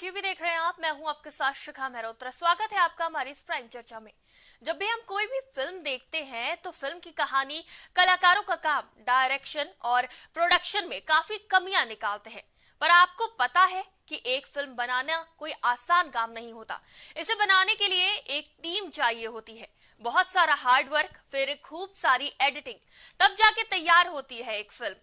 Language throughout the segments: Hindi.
टीवी देख रहे हैं आप मैं हूं आपके साथ शिखा मेहरोत्रा स्वागत है आपका हमारी इस प्राइम चर्चा में जब भी हम कोई भी फिल्म देखते हैं तो फिल्म की कहानी कलाकारों का काम डायरेक्शन और प्रोडक्शन में काफी कमियां निकालते हैं पर आपको पता है कि एक फिल्म बनाना कोई आसान काम नहीं होता इसे बनाने के लिए एक टीम चाहिए होती है बहुत सारा हार्डवर्क फिर खूब सारी एडिटिंग तब जाके तैयार होती है एक फिल्म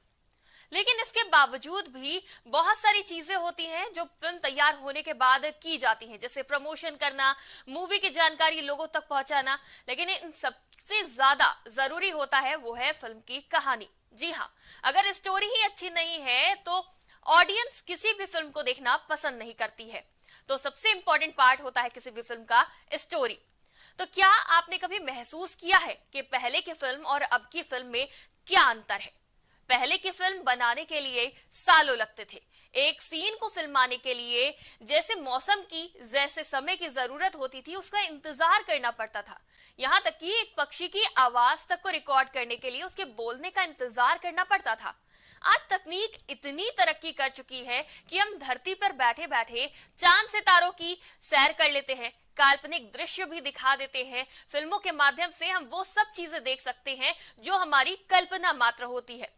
लेकिन इसके बावजूद भी बहुत सारी चीजें होती हैं जो फिल्म तैयार होने के बाद की जाती हैं जैसे प्रमोशन करना मूवी की जानकारी लोगों तक पहुंचाना लेकिन इन सबसे ज्यादा जरूरी होता है वो है फिल्म की कहानी जी हाँ अगर स्टोरी ही अच्छी नहीं है तो ऑडियंस किसी भी फिल्म को देखना पसंद नहीं करती है तो सबसे इंपॉर्टेंट पार्ट होता है किसी भी फिल्म का स्टोरी तो क्या आपने कभी महसूस किया है कि पहले की फिल्म और अब की फिल्म में क्या अंतर है पहले की फिल्म बनाने के लिए सालों लगते थे एक सीन को फिल्माने के लिए जैसे मौसम की जैसे समय की जरूरत होती थी उसका इंतजार करना पड़ता था यहाँ तक कि एक पक्षी की आवाज तक को रिकॉर्ड करने के लिए उसके बोलने का इंतजार करना पड़ता था आज तकनीक इतनी तरक्की कर चुकी है कि हम धरती पर बैठे बैठे चांद सितारों की सैर कर लेते हैं काल्पनिक दृश्य भी दिखा देते हैं फिल्मों के माध्यम से हम वो सब चीजें देख सकते हैं जो हमारी कल्पना मात्र होती है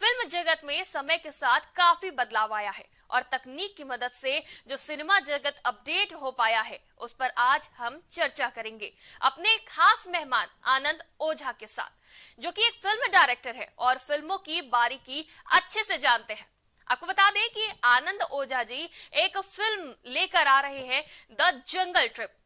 फिल्म जगत में समय के साथ काफी बदलाव आया है और तकनीक की मदद से जो सिनेमा जगत अपडेट हो पाया है उस पर आज हम चर्चा करेंगे अपने खास मेहमान आनंद ओझा के साथ जो कि एक फिल्म डायरेक्टर है और फिल्मों की बारीकी अच्छे से जानते हैं आपको बता दें कि आनंद ओझा जी एक फिल्म लेकर आ रहे हैं द जंगल ट्रिप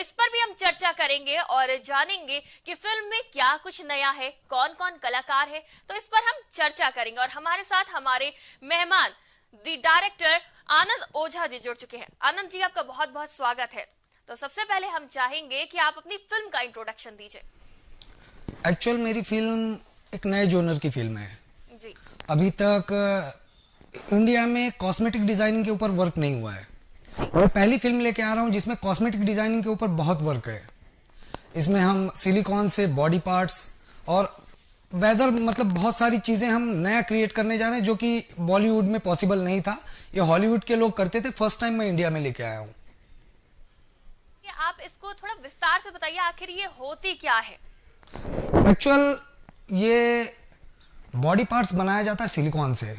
इस पर भी हम चर्चा करेंगे और जानेंगे कि फिल्म में क्या कुछ नया है कौन कौन कलाकार है तो इस पर हम चर्चा करेंगे और हमारे साथ हमारे मेहमान दी डायरेक्टर आनंद ओझा जी जुड़ चुके हैं आनंद जी आपका बहुत बहुत स्वागत है तो सबसे पहले हम चाहेंगे कि आप अपनी फिल्म का इंट्रोडक्शन दीजिए एक्चुअल मेरी फिल्म एक नए जोनर की फिल्म है जी अभी तक इंडिया में कॉस्मेटिक डिजाइनिंग के ऊपर वर्क नहीं हुआ है और पहली फिल्म लेके आ रहा हूँ जिसमें कॉस्मेटिक डिजाइनिंग के ऊपर बहुत वर्क है इसमें हम सिलिकॉन से बॉडी पार्ट्स और वेदर मतलब बहुत सारी चीज़ें हम नया क्रिएट करने जा रहे हैं जो कि बॉलीवुड में पॉसिबल नहीं था ये हॉलीवुड के लोग करते थे फर्स्ट टाइम मैं इंडिया में लेके आया हूँ आप इसको थोड़ा विस्तार से बताइए आखिर ये होती क्या है एक्चुअल ये बॉडी पार्ट्स बनाया जाता है सिलिकॉन से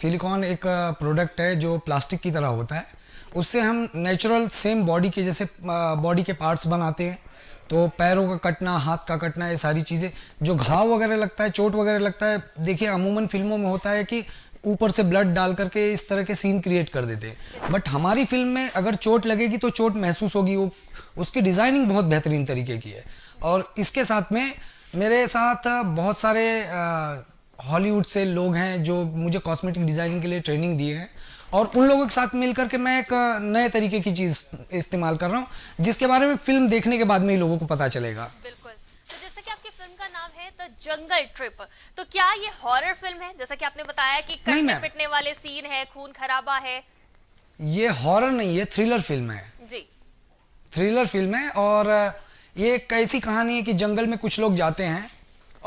सिलिकॉन एक प्रोडक्ट है जो प्लास्टिक की तरह होता है उससे हम नेचुरल सेम बॉडी के जैसे बॉडी के पार्ट्स बनाते हैं तो पैरों का कटना हाथ का कटना ये सारी चीज़ें जो घाव वगैरह लगता है चोट वगैरह लगता है देखिए अमूमन फिल्मों में होता है कि ऊपर से ब्लड डाल करके इस तरह के सीन क्रिएट कर देते हैं बट हमारी फिल्म में अगर चोट लगेगी तो चोट महसूस होगी वो उसकी डिज़ाइनिंग बहुत बेहतरीन तरीके की है और इसके साथ में मेरे साथ बहुत सारे हॉलीवुड से लोग हैं जो मुझे कॉस्मेटिक डिज़ाइनिंग के लिए ट्रेनिंग दिए हैं और उन लोगों के साथ मिलकर के मैं एक नए तरीके की चीज़ इस्तेमाल कर रहा हूँ जिसके बारे में फिल्म देखने के बाद में ही लोगों को पता चलेगा बिल्कुल तो जैसे कि आपकी फिल्म का नाम है द जंगल ट्रिप तो क्या ये हॉरर फिल्म है जैसा कि आपने बताया कि कटने पिटने वाले सीन है खून खराबा है ये हॉरर नहीं है थ्रिलर फिल्म है जी थ्रिलर फिल्म है और ये एक ऐसी कहानी है कि जंगल में कुछ लोग जाते हैं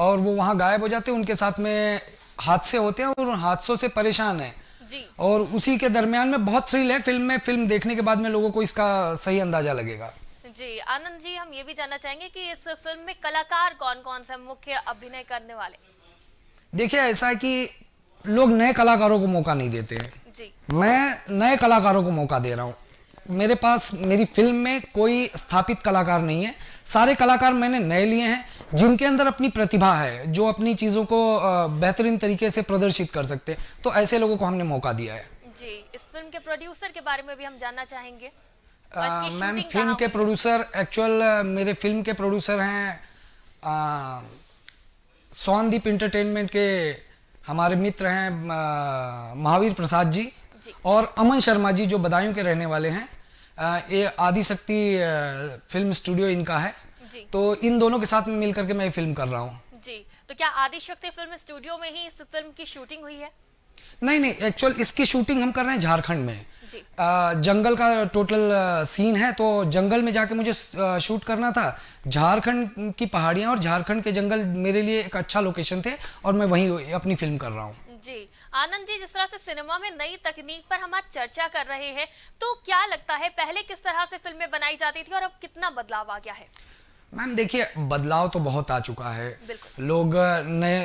और वो वहाँ गायब हो जाते हैं उनके साथ में हादसे होते हैं और उन हादसों से परेशान है और उसी के दरमियान में बहुत थ्रिल है फिल्म में फिल्म देखने के बाद में लोगों को इसका सही अंदाजा लगेगा जी आनंद जी हम ये भी जानना चाहेंगे कि इस फिल्म में कलाकार कौन कौन से मुख्य अभिनय करने वाले देखिए ऐसा है कि लोग नए कलाकारों को मौका नहीं देते हैं जी। मैं नए कलाकारों को मौका दे रहा हूँ मेरे पास मेरी फिल्म में कोई स्थापित कलाकार नहीं है सारे कलाकार मैंने नए लिए हैं जिनके अंदर अपनी प्रतिभा है जो अपनी चीज़ों को बेहतरीन तरीके से प्रदर्शित कर सकते हैं तो ऐसे लोगों को हमने मौका दिया है जी इस फिल्म के प्रोड्यूसर के बारे में भी हम जानना चाहेंगे मैम फिल्म के प्रोड्यूसर एक्चुअल मेरे फिल्म के प्रोड्यूसर हैं सोनदीप इंटरटेनमेंट के हमारे मित्र हैं महावीर प्रसाद जी, जी और अमन शर्मा जी जो बदायूं के रहने वाले हैं ये आदिशक्ति फिल्म स्टूडियो इनका है तो इन दोनों के साथ मिलकर के मैं फिल्म कर रहा हूँ जी तो क्या आदिशक्ति फिल्म स्टूडियो में ही इस फिल्म की शूटिंग हुई है नहीं नहीं एक्चुअल इसकी शूटिंग हम कर रहे हैं झारखंड में आ, जंगल का टोटल सीन है तो जंगल में जाके मुझे शूट करना था झारखंड की पहाड़ियां और झारखंड के जंगल मेरे लिए एक अच्छा लोकेशन थे और मैं वहीं अपनी फिल्म कर रहा हूँ जी आनंद जी जिस तरह से सिनेमा में नई तकनीक पर हम आज चर्चा कर रहे हैं तो क्या लगता है पहले किस तरह से फिल्में बनाई जाती थी और अब कितना बदलाव आ गया है मैम देखिए बदलाव तो बहुत आ चुका है लोग नए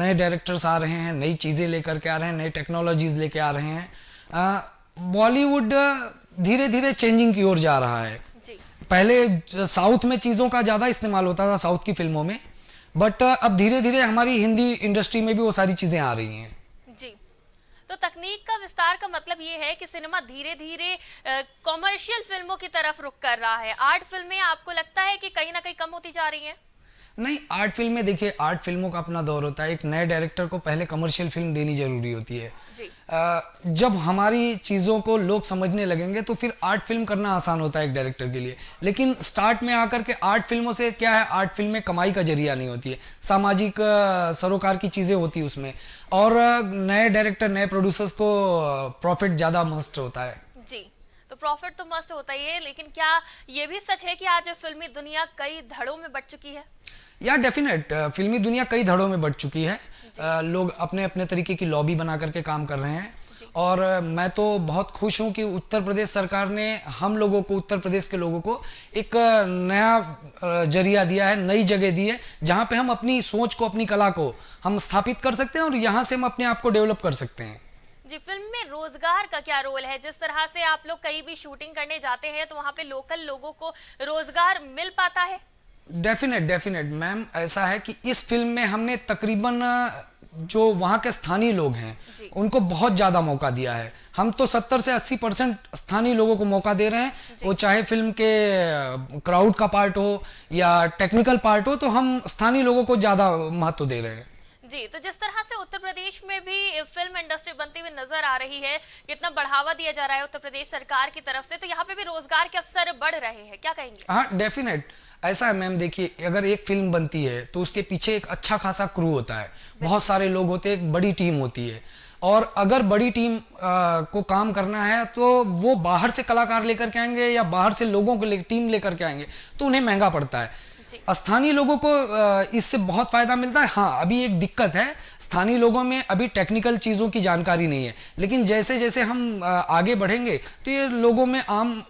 नए डायरेक्टर्स आ रहे हैं नई चीज़ें लेकर के आ रहे हैं नई टेक्नोलॉजीज लेके आ रहे हैं बॉलीवुड धीरे धीरे चेंजिंग की ओर जा रहा है पहले साउथ में चीज़ों का ज़्यादा इस्तेमाल होता था साउथ की फिल्मों में बट अब धीरे धीरे हमारी हिंदी इंडस्ट्री में भी वो सारी चीज़ें आ रही हैं तो तकनीक का विस्तार का मतलब ये है कि सिनेमा धीरे धीरे कॉमर्शियल फिल्मों की तरफ रुख कर रहा है आर्ट फिल्में आपको लगता है कि कहीं ना कहीं कम होती जा रही हैं नहीं आर्ट फिल्म में देखिए आर्ट फिल्मों का अपना दौर होता है एक नए डायरेक्टर को पहले कमर्शियल फिल्म देनी जरूरी होती है जी। आ, जब हमारी चीज़ों को लोग समझने लगेंगे तो फिर आर्ट फिल्म करना आसान होता है एक डायरेक्टर के लिए लेकिन स्टार्ट में आकर के आर्ट फिल्मों से क्या है आर्ट फिल्म में कमाई का जरिया नहीं होती है सामाजिक सरोकार की चीज़ें होती है उसमें और नए डायरेक्टर नए प्रोड्यूसर्स को प्रॉफिट ज़्यादा मस्ट होता है प्रॉफिट तो मस्त होता ही है लेकिन क्या ये भी सच है कि आज फिल्मी दुनिया कई धड़ों में बढ़ चुकी है या डेफिनेट uh, फिल्मी दुनिया कई धड़ों में बढ़ चुकी है uh, लोग अपने अपने तरीके की लॉबी बना करके काम कर रहे हैं और uh, मैं तो बहुत खुश हूँ कि उत्तर प्रदेश सरकार ने हम लोगों को उत्तर प्रदेश के लोगों को एक नया जरिया दिया है नई जगह दी है जहाँ पे हम अपनी सोच को अपनी कला को हम स्थापित कर सकते हैं और यहाँ से हम अपने आप को डेवलप कर सकते हैं जी फिल्म में रोजगार का क्या रोल है जिस तरह से आप लोग कहीं भी शूटिंग करने जाते हैं तो वहाँ पे लोकल लोगों को रोजगार मिल पाता है डेफिनेट डेफिनेट मैम ऐसा है कि इस फिल्म में हमने तकरीबन जो वहाँ के स्थानीय लोग हैं उनको बहुत ज़्यादा मौका दिया है हम तो 70 से 80 परसेंट स्थानीय लोगों को मौका दे रहे हैं वो चाहे फिल्म के क्राउड का पार्ट हो या टेक्निकल पार्ट हो तो हम स्थानीय लोगों को ज़्यादा महत्व दे रहे हैं जी तो जिस तरह से उत्तर प्रदेश में भी फिल्म इंडस्ट्री बनती हुई नजर आ रही है कितना बढ़ावा दिया जा रहा है उत्तर प्रदेश सरकार की तरफ से तो यहाँ पे भी रोजगार के अवसर बढ़ रहे हैं क्या कहेंगे हाँ डेफिनेट ऐसा है मैम देखिए अगर एक फिल्म बनती है तो उसके पीछे एक अच्छा खासा क्रू होता है बहुत सारे लोग होते हैं एक बड़ी टीम होती है और अगर बड़ी टीम आ, को काम करना है तो वो बाहर से कलाकार लेकर के आएंगे या बाहर से लोगों को ले टीम लेकर के आएंगे तो उन्हें महंगा पड़ता है स्थानीय लोगों को इससे बहुत फायदा मिलता है हाँ अभी एक दिक्कत है स्थानीय लोगों में अभी टेक्निकल चीज़ों की जानकारी नहीं है लेकिन जैसे जैसे हम आगे बढ़ेंगे तो ये लोगों में आम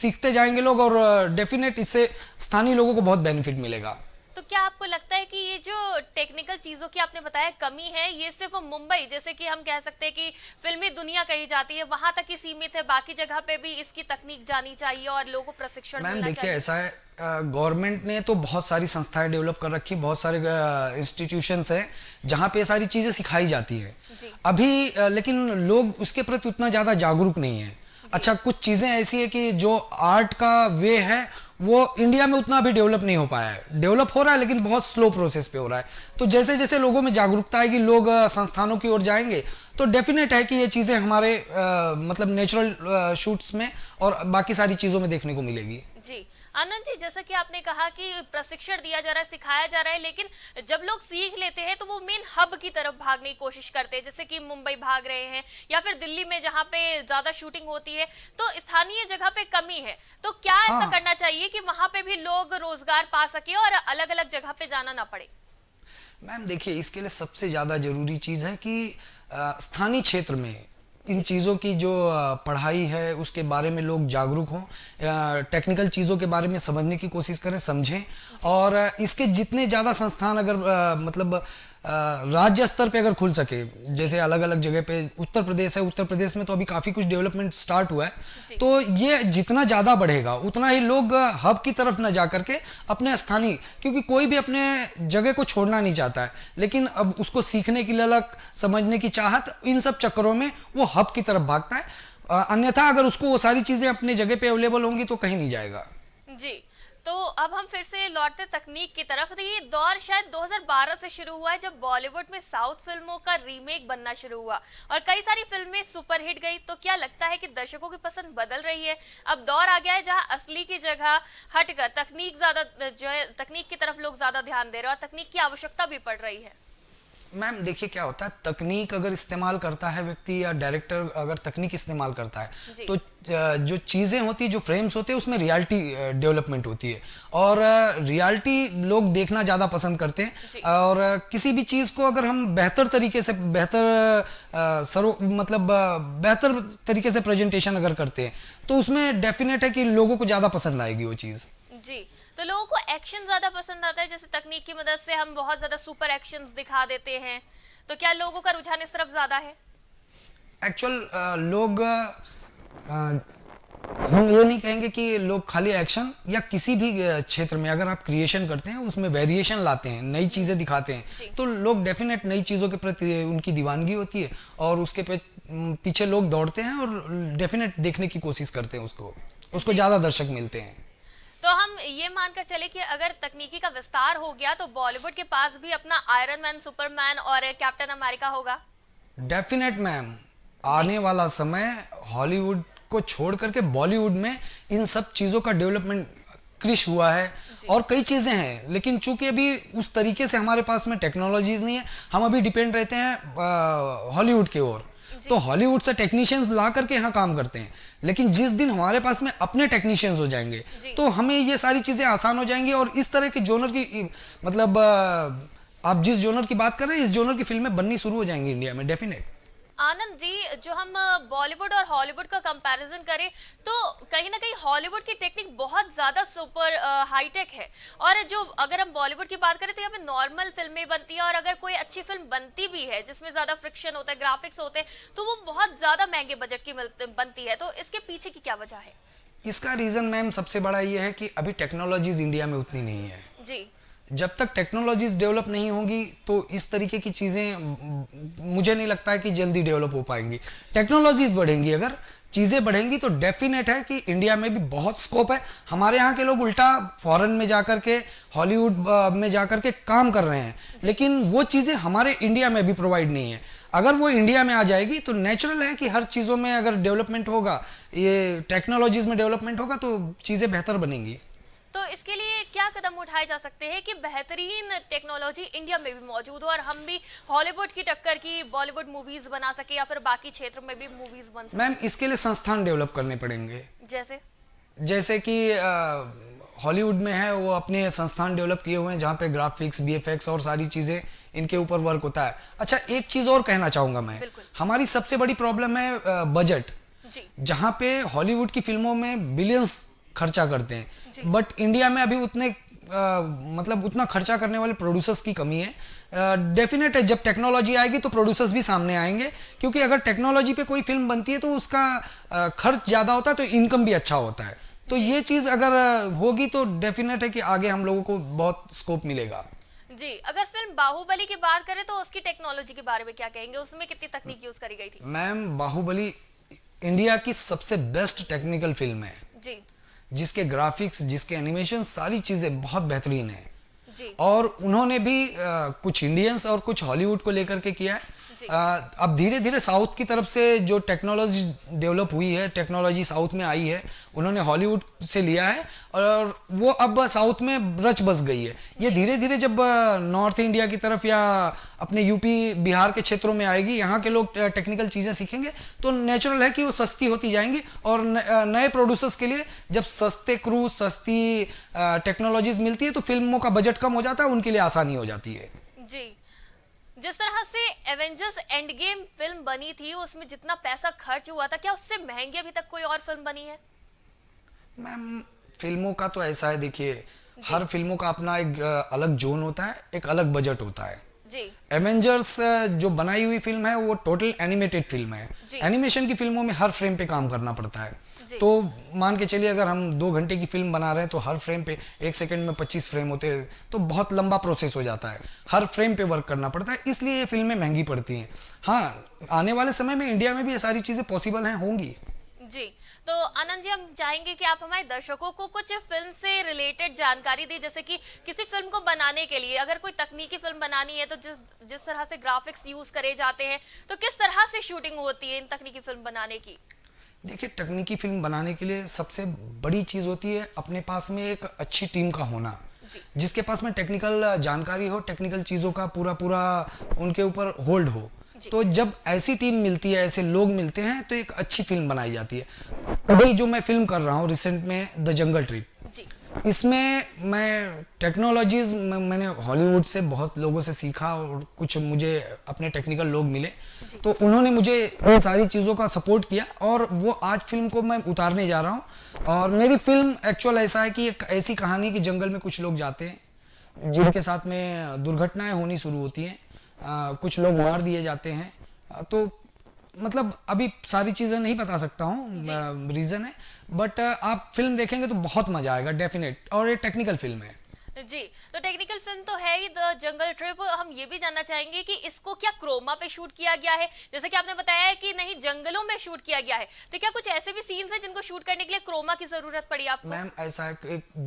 सीखते जाएंगे लोग और डेफिनेट इससे स्थानीय लोगों को बहुत बेनिफिट मिलेगा तो क्या आपको लगता है कि ये जो टेक्निकल चीजों की आपने बताया कमी है ये सिर्फ मुंबई जैसे कि हम कह सकते हैं कि फिल्मी दुनिया कही जाती है वहां तक ही सीमित है बाकी जगह पे भी इसकी तकनीक जानी चाहिए और लोगों को प्रशिक्षण मैम देखिए ऐसा है गवर्नमेंट ने तो बहुत सारी संस्थाएं डेवलप कर रखी बहुत सारे इंस्टीट्यूशन है जहाँ पे सारी चीज़ें सिखाई जाती है अभी लेकिन लोग उसके प्रति उतना ज़्यादा जागरूक नहीं है अच्छा कुछ चीज़ें ऐसी है कि जो आर्ट का वे है वो इंडिया में उतना अभी डेवलप नहीं हो पाया है डेवलप हो रहा है लेकिन बहुत स्लो प्रोसेस पे हो रहा है तो जैसे जैसे लोगों में जागरूकता आएगी लोग संस्थानों की ओर जाएंगे तो डेफिनेट है कि ये चीज़ें हमारे आ, मतलब नेचुरल शूट्स में और बाकी सारी चीज़ों में देखने को मिलेगी जी आनंद जी जैसा कि आपने कहा कि प्रशिक्षण दिया जा रहा है सिखाया जा रहा है लेकिन जब लोग सीख लेते हैं तो वो मेन हब की तरफ भागने की कोशिश करते हैं जैसे कि मुंबई भाग रहे हैं या फिर दिल्ली में जहाँ पे ज्यादा शूटिंग होती है तो स्थानीय जगह पे कमी है तो क्या हाँ। ऐसा करना चाहिए कि वहां पे भी लोग रोजगार पा सके और अलग अलग जगह पे जाना ना पड़े मैम देखिए इसके लिए सबसे ज्यादा जरूरी चीज है कि स्थानीय क्षेत्र में इन चीज़ों की जो पढ़ाई है उसके बारे में लोग जागरूक हों टेक्निकल चीज़ों के बारे में समझने की कोशिश करें समझें और इसके जितने ज़्यादा संस्थान अगर मतलब राज्य स्तर पे अगर खुल सके जैसे अलग अलग जगह पे उत्तर प्रदेश है उत्तर प्रदेश में तो अभी काफ़ी कुछ डेवलपमेंट स्टार्ट हुआ है तो ये जितना ज़्यादा बढ़ेगा उतना ही लोग हब की तरफ ना जा करके अपने स्थानीय क्योंकि कोई भी अपने जगह को छोड़ना नहीं चाहता है लेकिन अब उसको सीखने की ललक समझने की चाहत इन सब चक्करों में वो हब की तरफ भागता है अन्यथा अगर उसको वो सारी चीज़ें अपने जगह पे अवेलेबल होंगी तो कहीं नहीं जाएगा जी तो अब हम फिर से लौटते तकनीक की तरफ तो ये दौर शायद 2012 से शुरू हुआ है जब बॉलीवुड में साउथ फिल्मों का रीमेक बनना शुरू हुआ और कई सारी फिल्में सुपरहिट गई तो क्या लगता है कि दर्शकों की पसंद बदल रही है अब दौर आ गया है जहां असली की जगह हटकर तकनीक ज्यादा जो है तकनीक की तरफ लोग ज्यादा ध्यान दे रहे हैं और तकनीक की आवश्यकता भी पड़ रही है मैम देखिए क्या होता है तकनीक अगर इस्तेमाल करता है व्यक्ति या डायरेक्टर अगर तकनीक इस्तेमाल करता है तो जो चीज़ें होती है जो फ्रेम्स होते हैं उसमें रियलिटी डेवलपमेंट होती है और रियलिटी लोग देखना ज़्यादा पसंद करते हैं और किसी भी चीज़ को अगर हम बेहतर तरीके से बेहतर सरो मतलब बेहतर तरीके से प्रेजेंटेशन अगर करते हैं तो उसमें डेफिनेट है कि लोगों को ज़्यादा पसंद आएगी वो चीज़ जी तो लोगों को एक्शन ज़्यादा पसंद आता है जैसे तकनीक की मदद से हम बहुत ज़्यादा सुपर एक्शन दिखा देते हैं तो क्या लोगों का रुझान इस तरफ ज़्यादा है एक्चुअल लोग हम ये नहीं कहेंगे कि लोग खाली एक्शन या किसी भी क्षेत्र में अगर आप क्रिएशन करते हैं उसमें वेरिएशन लाते हैं नई चीज़ें दिखाते हैं तो लोग डेफिनेट नई चीज़ों के प्रति उनकी दीवानगी होती है और उसके पे पीछे लोग दौड़ते हैं और डेफिनेट देखने की कोशिश करते हैं उसको उसको ज़्यादा दर्शक मिलते हैं तो हम ये मानकर चले कि अगर तकनीकी का विस्तार हो गया तो बॉलीवुड के पास भी अपना आयरन मैन सुपरमैन और कैप्टन अमेरिका होगा डेफिनेट मैम आने वाला समय हॉलीवुड को छोड़ करके बॉलीवुड में इन सब चीज़ों का डेवलपमेंट क्रिश हुआ है और कई चीज़ें हैं लेकिन चूंकि अभी उस तरीके से हमारे पास में टेक्नोलॉजीज नहीं है हम अभी डिपेंड रहते हैं हॉलीवुड की ओर तो हॉलीवुड से टेक्नीशियंस ला करके यहाँ काम करते हैं लेकिन जिस दिन हमारे पास में अपने टेक्नीशियंस हो जाएंगे तो हमें ये सारी चीज़ें आसान हो जाएंगी और इस तरह के जोनर की मतलब आप जिस जोनर की बात कर रहे हैं इस जोनर की फिल्में बननी शुरू हो जाएंगी इंडिया में डेफिनेट आनंद जी जो हम बॉलीवुड और हॉलीवुड का कंपैरिजन करें तो कहीं ना कहीं हॉलीवुड की टेक्निक बहुत ज़्यादा सुपर हाईटेक है और जो अगर हम बॉलीवुड की बात करें तो यहाँ पे नॉर्मल फिल्में बनती हैं और अगर कोई अच्छी फिल्म बनती भी है जिसमें ज़्यादा फ्रिक्शन होता है ग्राफिक्स होते हैं तो वो बहुत ज़्यादा महंगे बजट की बनती है तो इसके पीछे की क्या वजह है इसका रीज़न मैम सबसे बड़ा ये है कि अभी टेक्नोलॉजीज इंडिया में उतनी नहीं है जी जब तक टेक्नोलॉजीज डेवलप नहीं होंगी तो इस तरीके की चीज़ें मुझे नहीं लगता है कि जल्दी डेवलप हो पाएंगी टेक्नोलॉजीज बढ़ेंगी अगर चीज़ें बढ़ेंगी तो डेफिनेट है कि इंडिया में भी बहुत स्कोप है हमारे यहाँ के लोग उल्टा फॉरेन में जा कर के हॉलीवुड में जा कर के काम कर रहे हैं लेकिन वो चीज़ें हमारे इंडिया में भी प्रोवाइड नहीं है अगर वो इंडिया में आ जाएगी तो नेचुरल है कि हर चीज़ों में अगर डेवलपमेंट होगा ये टेक्नोलॉजीज़ में डेवलपमेंट होगा तो चीज़ें बेहतर बनेंगी तो इसके लिए क्या कदम उठाए जा सकते हैं कि बेहतरीन टेक्नोलॉजी इंडिया में भी मौजूद हो और हम भी हॉलीवुड की टक्कर की बॉलीवुड मूवीज बना सके या फिर बाकी क्षेत्र में भी मूवीज बन सके मैम इसके लिए संस्थान डेवलप करने पड़ेंगे जैसे जैसे कि हॉलीवुड में है वो अपने संस्थान डेवलप किए हुए हैं जहाँ पे ग्राफिक्स बी और सारी चीज़ें इनके ऊपर वर्क होता है अच्छा एक चीज़ और कहना चाहूंगा मैं हमारी सबसे बड़ी प्रॉब्लम है बजट जहाँ पे हॉलीवुड की फिल्मों में बिलियंस खर्चा करते हैं बट इंडिया में अभी उतने आ, मतलब उतना खर्चा करने वाले प्रोड्यूसर्स की कमी है डेफिनेट uh, है जब टेक्नोलॉजी आएगी तो प्रोड्यूसर्स भी सामने आएंगे क्योंकि अगर टेक्नोलॉजी पे कोई फिल्म बनती है तो उसका आ, खर्च ज़्यादा होता है तो इनकम भी अच्छा होता है तो ये चीज़ अगर होगी तो डेफिनेट है कि आगे हम लोगों को बहुत स्कोप मिलेगा जी अगर फिल्म बाहुबली की बात करें तो उसकी टेक्नोलॉजी के बारे में क्या कहेंगे उसमें कितनी तकनीक यूज करी गई थी मैम बाहुबली इंडिया की सबसे बेस्ट टेक्निकल फिल्म है जी जिसके ग्राफिक्स जिसके एनिमेशन सारी चीज़ें बहुत बेहतरीन है और उन्होंने भी आ, कुछ इंडियंस और कुछ हॉलीवुड को लेकर के किया है अब धीरे धीरे साउथ की तरफ से जो टेक्नोलॉजी डेवलप हुई है टेक्नोलॉजी साउथ में आई है उन्होंने हॉलीवुड से लिया है और वो अब साउथ में रच बस गई है ये धीरे धीरे जब नॉर्थ इंडिया की तरफ या अपने यूपी बिहार के क्षेत्रों में आएगी यहाँ के लोग टेक्निकल चीज़ें सीखेंगे तो नेचुरल है कि वो सस्ती होती जाएंगी और नए प्रोड्यूसर्स के लिए जब सस्ते क्रू सस्ती टेक्नोलॉजीज मिलती है तो फिल्मों का बजट कम हो जाता है उनके लिए आसानी हो जाती है जी जिस तरह से एवेंजर्स एंड गेम फिल्म बनी थी उसमें जितना पैसा खर्च हुआ था क्या उससे महंगी अभी तक कोई और फिल्म बनी है मैम फिल्मों का तो ऐसा है देखिए हर फिल्मों का अपना एक अलग जोन होता है एक अलग बजट होता है एवेंजर्स जो बनाई हुई फिल्म है वो टोटल एनिमेटेड फिल्म है एनिमेशन की फिल्मों में हर फ्रेम पे काम करना पड़ता है तो मान के चलिए अगर हम दो घंटे की फिल्म बना रहे हैं तो हर फ्रेम पे एक सेकंड में 25 फ्रेम होते हैं तो बहुत लंबा प्रोसेस हो जाता है हर फ्रेम पे वर्क करना पड़ता है इसलिए ये फिल्में महंगी पड़ती हैं हाँ आने वाले समय में इंडिया में भी ये सारी चीज़ें पॉसिबल हैं होंगी जी तो आनंद जी हम चाहेंगे कि आप हमारे दर्शकों को कुछ फिल्म से रिलेटेड जानकारी दी जैसे कि किसी फिल्म को बनाने के लिए अगर कोई तकनीकी फिल्म बनानी है तो जिस जिस तरह से ग्राफिक्स यूज करे जाते हैं तो किस तरह से शूटिंग होती है इन तकनीकी फिल्म बनाने की देखिए तकनीकी फिल्म बनाने के लिए सबसे बड़ी चीज होती है अपने पास में एक अच्छी टीम का होना जिसके पास में टेक्निकल जानकारी हो टेक्निकल चीज़ों का पूरा पूरा उनके ऊपर होल्ड हो तो जब ऐसी टीम मिलती है ऐसे लोग मिलते हैं तो एक अच्छी फिल्म बनाई जाती है हाँ। अभी जो मैं फिल्म कर रहा हूँ रिसेंट में द जंगल ट्रिप इसमें मैं टेक्नोलॉजीज मैंने हॉलीवुड से बहुत लोगों से सीखा और कुछ मुझे अपने टेक्निकल लोग मिले तो उन्होंने मुझे इन सारी चीज़ों का सपोर्ट किया और वो आज फिल्म को मैं उतारने जा रहा हूँ और मेरी फिल्म एक्चुअल ऐसा है कि एक ऐसी कहानी कि जंगल में कुछ लोग जाते हैं जिनके साथ में दुर्घटनाएं होनी शुरू होती हैं आ, कुछ लोग मार दिए जाते हैं तो मतलब अभी सारी चीज़ें नहीं बता सकता हूँ रीज़न है बट आप फिल्म देखेंगे तो बहुत मज़ा आएगा डेफिनेट और ये टेक्निकल फिल्म है जी तो टेक्निकल फिल्म तो है ही द जंगल ट्रिप हम ये भी जानना चाहेंगे कि इसको क्या क्रोमा पे शूट किया गया है जैसे कि आपने बताया है कि नहीं जंगलों में शूट किया गया है तो क्या कुछ ऐसे भी सीन्स हैं जिनको शूट करने के लिए क्रोमा की जरूरत पड़ी आपको मैम ऐसा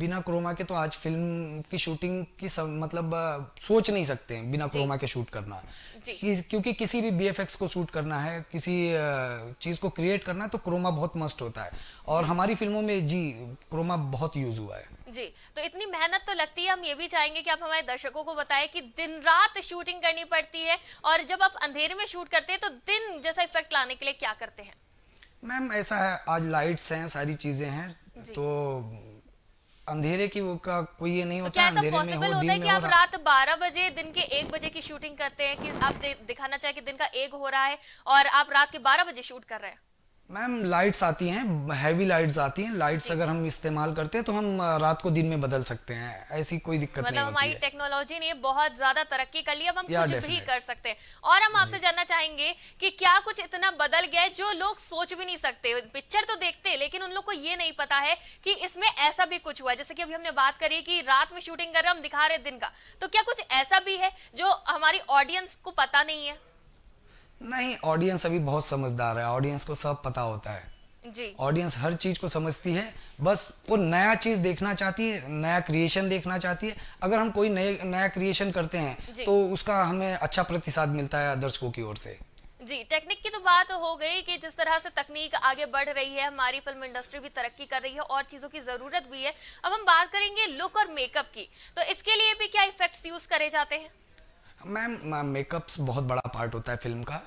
बिना क्रोमा के तो आज फिल्म की शूटिंग की सब, मतलब सोच नहीं सकते बिना क्रोमा के शूट करना कि, क्योंकि किसी भी बी को शूट करना है किसी चीज को क्रिएट करना है तो क्रोमा बहुत मस्ट होता है और हमारी फिल्मों में जी क्रोमा बहुत यूज हुआ है जी तो इतनी मेहनत तो लगती है हम ये भी चाहेंगे कि आप हमारे दर्शकों को बताएं कि दिन रात शूटिंग करनी पड़ती है और जब आप अंधेरे में शूट करते हैं तो दिन जैसा इफेक्ट लाने के लिए क्या करते हैं मैम ऐसा है आज लाइट्स हैं सारी चीजें हैं तो अंधेरे की वो का कोई ये नहीं तो होता अंधेरे में हो, होता है कि आप रात 12 बजे दिन के एक बजे की शूटिंग करते हैं कि आप दिखाना चाहे कि दिन का एक हो रहा है और आप रात के 12 बजे शूट कर रहे हैं मैम लाइट्स आती हैं हैवी लाइट्स आती हैं लाइट्स अगर हम इस्तेमाल करते हैं तो हम रात को दिन में बदल सकते हैं ऐसी कोई दिक्कत मतलब नहीं हमारी टेक्नोलॉजी ने बहुत ज्यादा तरक्की कर ली अब हम कुछ भी कर सकते हैं और हम आपसे जानना चाहेंगे कि क्या कुछ इतना बदल गया है जो लोग सोच भी नहीं सकते पिक्चर तो देखते हैं लेकिन उन लोग को ये नहीं पता है कि इसमें ऐसा भी कुछ हुआ जैसे कि अभी हमने बात करी कि रात में शूटिंग कर रहे हम दिखा रहे दिन का तो क्या कुछ ऐसा भी है जो हमारी ऑडियंस को पता नहीं है नहीं ऑडियंस अभी बहुत समझदार है ऑडियंस को सब पता होता है ऑडियंस हर चीज को समझती है बस वो नया चीज देखना चाहती है नया क्रिएशन देखना चाहती है अगर हम कोई नए नया क्रिएशन करते हैं तो उसका हमें अच्छा प्रतिसाद मिलता है दर्शकों की ओर से जी टेक्निक की तो बात हो गई कि जिस तरह से तकनीक आगे बढ़ रही है हमारी फिल्म इंडस्ट्री भी तरक्की कर रही है और चीज़ों की ज़रूरत भी है अब हम बात करेंगे लुक और मेकअप की तो इसके लिए भी क्या इफेक्ट्स यूज़ करे जाते हैं मैम मेकअप बहुत बड़ा पार्ट होता है फिल्म का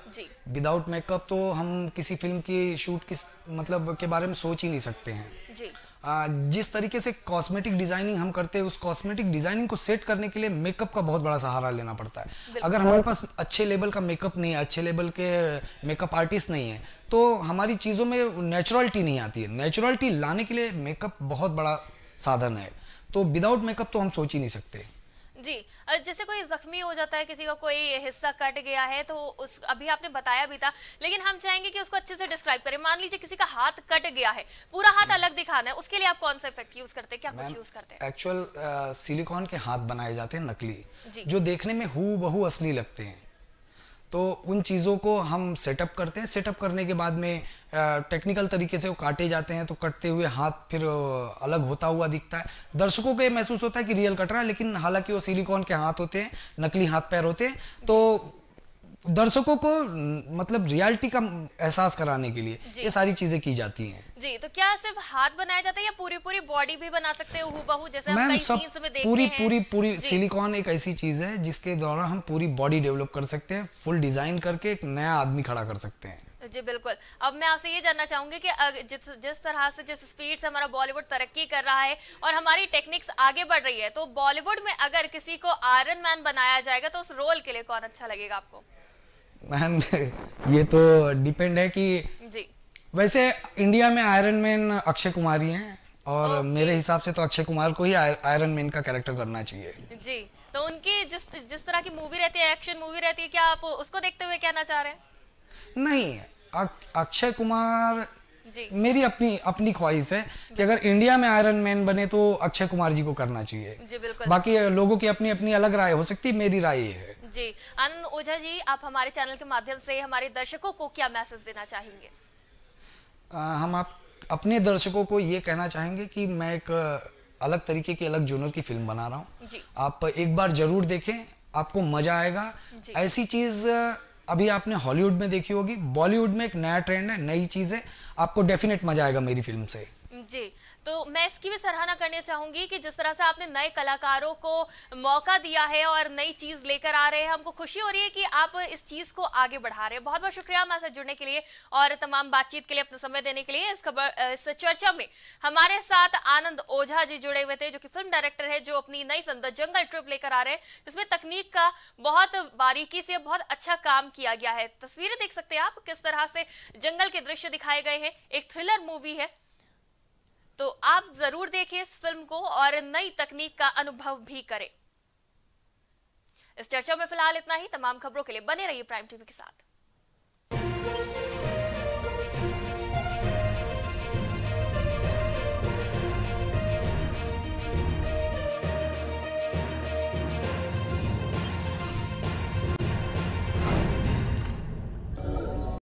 विदाउट मेकअप तो हम किसी फिल्म की शूट किस मतलब के बारे में सोच ही नहीं सकते हैं जी आ, जिस तरीके से कॉस्मेटिक डिजाइनिंग हम करते हैं उस कॉस्मेटिक डिजाइनिंग को सेट करने के लिए मेकअप का बहुत बड़ा सहारा लेना पड़ता है अगर हमारे पास अच्छे लेवल का मेकअप नहीं है अच्छे लेवल के मेकअप आर्टिस्ट नहीं है तो हमारी चीज़ों में नेचुरलिटी नहीं आती है नेचुरलिटी लाने के लिए मेकअप बहुत बड़ा साधन है तो विदाउट मेकअप तो हम सोच ही नहीं सकते जी जैसे कोई जख्मी हो जाता है किसी का कोई हिस्सा कट गया है तो उस अभी आपने बताया भी था लेकिन हम चाहेंगे कि उसको अच्छे से डिस्क्राइब करें मान लीजिए किसी का हाथ कट गया है पूरा हाथ हम्म। अलग दिखाना है उसके लिए आप कौन सा इफेक्ट यूज करते हैं क्या कुछ यूज करते हैं एक्चुअल सिलिकॉन के हाथ बनाए जाते हैं नकली जो देखने में हु बहु असली लगते हैं तो उन चीज़ों को हम सेटअप करते हैं सेटअप करने के बाद में टेक्निकल तरीके से वो काटे जाते हैं तो कटते हुए हाथ फिर अलग होता हुआ दिखता है दर्शकों को ये महसूस होता है कि रियल कट रहा है लेकिन हालांकि वो सिलिकॉन के हाथ होते हैं नकली हाथ पैर होते हैं तो दर्शकों को मतलब रियलिटी का एहसास कराने के लिए ये सारी चीजें की जाती हैं जी तो क्या सिर्फ हाथ बनाया जाता है या पूरी पूरी बॉडी भी बना सकते हैं जैसे हम कई सीन्स में देखते पूरी हैं। पूरी पूरी सिलिकॉन एक ऐसी चीज है जिसके द्वारा हम पूरी बॉडी डेवलप कर सकते हैं फुल डिजाइन करके एक नया आदमी खड़ा कर सकते हैं जी बिल्कुल अब मैं आपसे ये जानना चाहूंगी कि जिस जिस तरह से जिस स्पीड से हमारा बॉलीवुड तरक्की कर रहा है और हमारी टेक्निक्स आगे बढ़ रही है तो बॉलीवुड में अगर किसी को आयरन मैन बनाया जाएगा तो उस रोल के लिए कौन अच्छा लगेगा आपको मैम ये तो डिपेंड है कि जी वैसे इंडिया में आयरन मैन अक्षय कुमार ही हैं और okay. मेरे हिसाब से तो अक्षय कुमार को ही आयरन मैन का कैरेक्टर करना चाहिए जी तो उनकी जिस जिस तरह की मूवी रहती है एक्शन मूवी रहती है क्या आप उसको देखते हुए कहना चाह रहे हैं नहीं अक्षय कुमार जी मेरी अपनी अपनी ख्वाहिश है कि अगर इंडिया में आयरन मैन बने तो अक्षय कुमार जी को करना चाहिए जी बिल्कुल बाकी लोगों की अपनी अपनी अलग राय हो सकती है मेरी राय है जी आनंद ओझा जी आप हमारे चैनल के माध्यम से हमारे दर्शकों को क्या मैसेज देना चाहेंगे आ, हम आप अपने दर्शकों को ये कहना चाहेंगे कि मैं एक अलग तरीके की अलग जोनर की फिल्म बना रहा हूँ आप एक बार जरूर देखें आपको मजा आएगा ऐसी चीज अभी आपने हॉलीवुड में देखी होगी बॉलीवुड में एक नया ट्रेंड है नई चीज है आपको डेफिनेट मजा आएगा मेरी फिल्म से जी तो मैं इसकी भी सराहना करनी चाहूंगी कि जिस तरह से आपने नए कलाकारों को मौका दिया है और नई चीज लेकर आ रहे हैं हमको खुशी हो रही है कि आप इस चीज को आगे बढ़ा रहे हैं बहुत बहुत शुक्रिया हमारे साथ जुड़ने के लिए और तमाम बातचीत के लिए अपना समय देने के लिए इस खबर इस चर्चा में हमारे साथ आनंद ओझा जी जुड़े हुए थे जो की फिल्म डायरेक्टर है जो अपनी नई फिल्म द जंगल ट्रिप लेकर आ रहे हैं जिसमें तकनीक का बहुत बारीकी से बहुत अच्छा काम किया गया है तस्वीरें देख सकते हैं आप किस तरह से जंगल के दृश्य दिखाए गए हैं एक थ्रिलर मूवी है तो आप जरूर देखें इस फिल्म को और नई तकनीक का अनुभव भी करें इस चर्चा में फिलहाल इतना ही तमाम खबरों के लिए बने रहिए प्राइम टीवी के साथ